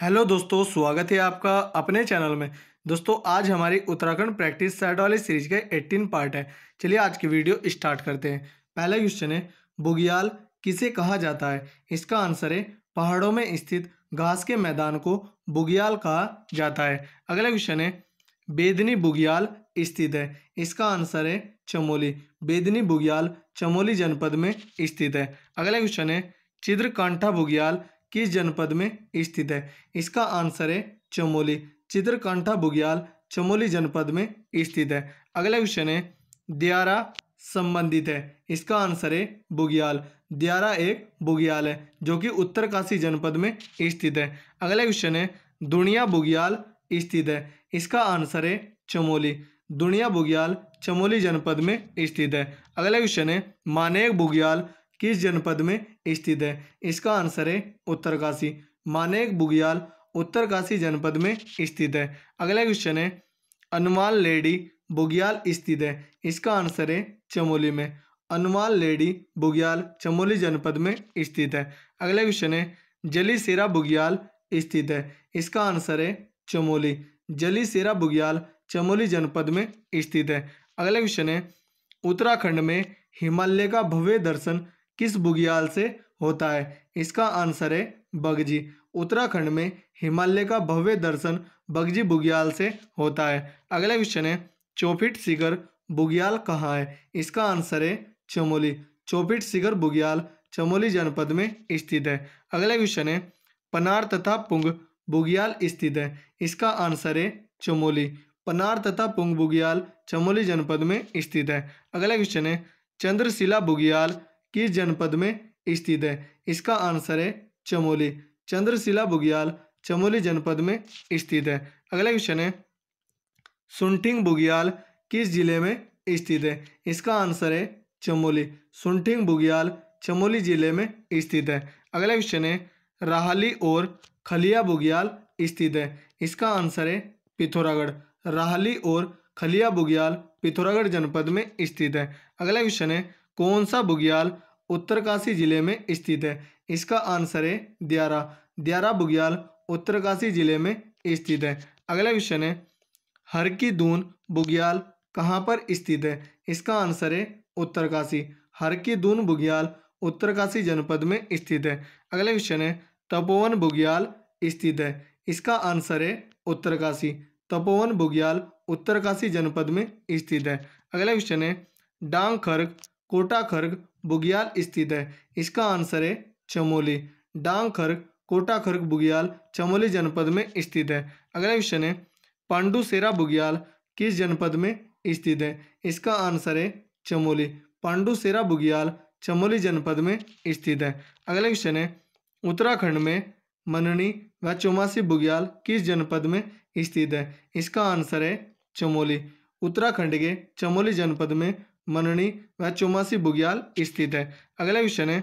hello दोस्तों स्वागत है आपका अपने चैनल में दोस्तों आज हमारी उत्तराखंड प्रैक्टिस सेट वाली सीरीज के 18 पार्ट है चलिए आज की वीडियो स्टार्ट करते हैं पहला क्वेश्चन है बुगियाल किसे कहा जाता है इसका आंसर है पहाड़ों में स्थित घास के मैदान को बुगियाल कहा जाता है अगला क्वेश्चन है बेदनी बुगियाल स्थित है इसका आंसर है चमोली बेदनी बुगियाल चमोली जनपद में स्थित है अगला क्वेश्चन है चिद्रकांठा बुगियाल किस जनपद में स्थित है इसका आंसर है चमोली चित्रकंठा बुग्याल चमोली जनपद में स्थित है अगला क्वेश्चन है दियारा संबंधित है इसका आंसर है बुग्याल दियारा एक बुग्याल है जो कि उत्तरकाशी जनपद में स्थित है अगला क्वेश्चन है दुनिया बुग्याल स्थित है इसका आंसर है चमोली दुनिया बुग्याल चमोली जनपद में स्थित है अगला क्वेश्चन है मानेक बुग्याल किस जनपद में स्थित है इसका आंसर है उत्तरकाशी मानेक बुग्याल उत्तरकाशी जनपद में स्थित है अगला क्वेश्चन है अनुमान लेडी बुग्याल स्थित है इसका आंसर है चमोली में अनुमान लेडी बुग्याल चमोली जनपद में स्थित है अगला क्वेश्चन है जलीसेरा बुग्याल स्थित है इसका आंसर है चमोली जलीसेरा बुग्याल चमोली जनपद में स्थित है अगला क्वेश्चन है उत्तराखंड में हिमालय का भव्य दर्शन किस बुग्याल से होता है इसका आंसर है बगजी उत्तराखंड में हिमालय का भव्य दर्शन बगजी बुग्याल से होता है अगला क्वेश्चन है चौपिट सिगर बुग्याल कहाँ है इसका आंसर है चमोली चौपिट सिगर बुग्याल चमोली जनपद में स्थित है अगला क्वेश्चन है पनार तथा पुंग बुग्याल स्थित है इसका आंसर है चमोली पनार तथा पुंग बुग्याल चमोली जनपद में स्थित है अगला क्वेश्चन है चंद्रशिला बुग्याल किस जनपद में स्थित है इसका आंसर है चमोली चंद्रशिला बुग्याल चमोली जनपद में स्थित है अगला क्वेश्चन है सुनठिंग बुग्याल किस जिले में स्थित है इसका आंसर है चमोली सुनठिंग बुग्याल चमोली जिले में स्थित है अगला क्वेश्चन है राहली और खलिया बुग्याल स्थित है इसका आंसर है पिथौरागढ़ राहली और खलिया बुग्याल पिथौरागढ़ जनपद में स्थित है अगला क्वेश्चन है कौन सा बुग्याल उत्तरकाशी जिले में स्थित है इसका आंसर है दियारा दियारा बुग्याल उत्तरकाशी जिले में स्थित है अगला क्वेश्चन है हर की दून बुग्याल कहाँ पर स्थित है इसका आंसर है उत्तरकाशी हर की दून बुग्याल उत्तरकाशी जनपद में स्थित है अगला क्वेश्चन है तपोवन बुग्याल स्थित है इसका आंसर है उत्तरकाशी तपोवन बुग्याल उत्तरकाशी जनपद में स्थित है अगला क्वेश्चन है डांग खर्ग कोटा खर्ग बुग्याल स्थित है इसका आंसर है चमोली डांग खर्ग कोटा खर्ग बुग्याल चमोली जनपद में स्थित है अगला क्वेश्चन है पांडुसेरा बुग्याल किस जनपद में स्थित है इसका आंसर है चमोली पांडुसेरा बुग्याल चमोली जनपद में स्थित है अगला क्वेश्चन है उत्तराखंड में मननी व चौमासी बुग्याल किस जनपद में स्थित है इसका आंसर है चमोली उत्तराखंड के चमोली जनपद में मननी व चौमासी बुग्याल स्थित है अगला क्वेश्चन है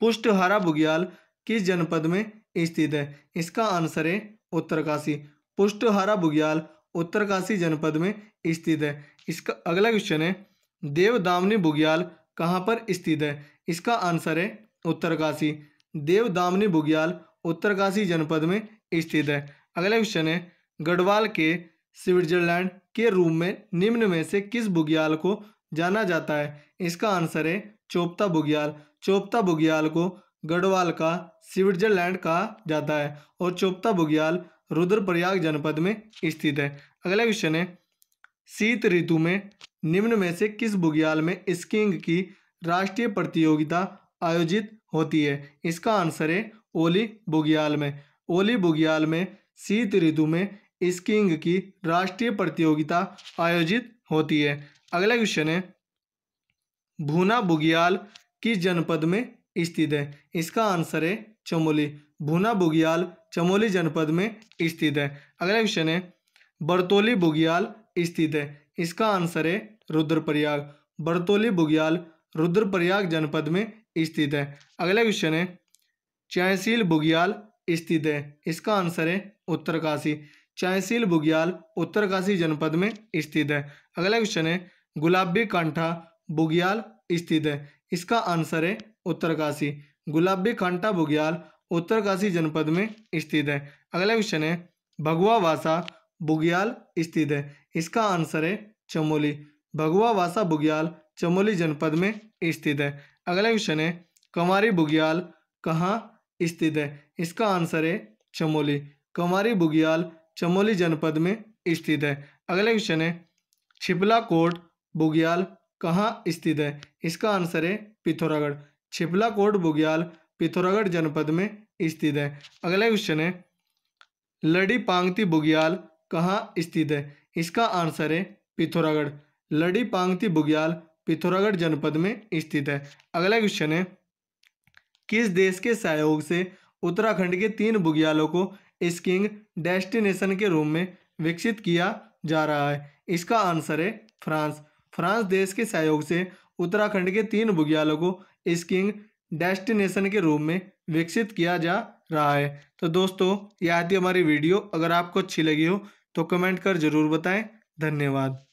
पुष्टहारा बुग्याल किस जनपद में स्थित है इसका आंसर है उत्तरकाशी पुष्टहारा बुग्याल उत्तरकाशी जनपद में स्थित है इसका अगला क्वेश्चन है देवदामनी बुग्याल कहाँ पर स्थित है इसका आंसर है उत्तरकाशी देवदामनी बुग्याल उत्तरकाशी जनपद में स्थित है अगला क्वेश्चन है गढ़वाल के स्विट्जरलैंड के रूम में निम्न में से किस बुग्याल को जाना जाता है इसका आंसर है चोपता बुग्याल चोपता बुग्याल को गढ़वाल का स्विट्जरलैंड कहा जाता है और चोपता बुग्याल रुद्रप्रयाग जनपद में स्थित है अगला क्वेश्चन है शीत ऋतु में निम्न में से किस बुग्याल में स्कीइंग की राष्ट्रीय प्रतियोगिता आयोजित होती है इसका आंसर है ओली बुग्याल में ओली बुग्याल में शीत ऋतु में स्कीइंग की राष्ट्रीय प्रतियोगिता आयोजित होती है अगला क्वेश्चन है भूना बुगियाल किस जनपद में स्थित है इसका आंसर है चमोली भूना बुगियाल चमोली जनपद में स्थित है अगला क्वेश्चन है बरतोली बुगियाल स्थित है इसका आंसर है रुद्रप्रयाग बरतोली बुगियाल रुद्रप्रयाग जनपद में स्थित है अगला क्वेश्चन है चैसील बुगियाल स्थित है इसका आंसर है उत्तरकाशी चायसील बुग्याल उत्तरकाशी जनपद में स्थित है अगला क्वेश्चन है गुलाबी कांठा बुग्याल स्थित है इसका आंसर है उत्तरकाशी गुलाबी कांठा बुग्याल उत्तरकाशी जनपद में स्थित है अगला क्वेश्चन है भगवा वासा बुग्याल स्थित है इसका आंसर है चमोली भगवा वासा बुग्याल चमोली जनपद में स्थित है अगला क्वेश्चन है कमारी बुग्याल कहाँ स्थित है इसका आंसर है चमोली कमारी बुग्याल चमोली जनपद में स्थित है अगला क्वेश्चन है छिपला कोट बुग्याल कहाँ स्थित है इसका आंसर है पिथौरागढ़ छिपला कोट बुग्याल पिथौरागढ़ जनपद में स्थित है अगला क्वेश्चन है लड़ी पांगती बुग्याल कहाँ स्थित है इसका आंसर है पिथौरागढ़ लड़ी पांगती बुग्याल पिथौरागढ़ जनपद में स्थित है अगला क्वेश्चन है किस देश के सहयोग से उत्तराखंड के तीन बुग्यालों को स्कीइंग डेस्टिनेशन के रूप में विकसित किया जा रहा है इसका आंसर है फ्रांस फ्रांस देश के सहयोग से उत्तराखंड के तीन बुग्यालों को स्कीइंग डेस्टिनेशन के रूप में विकसित किया जा रहा है तो दोस्तों यह थी हमारी वीडियो अगर आपको अच्छी लगी हो तो कमेंट कर ज़रूर बताएं धन्यवाद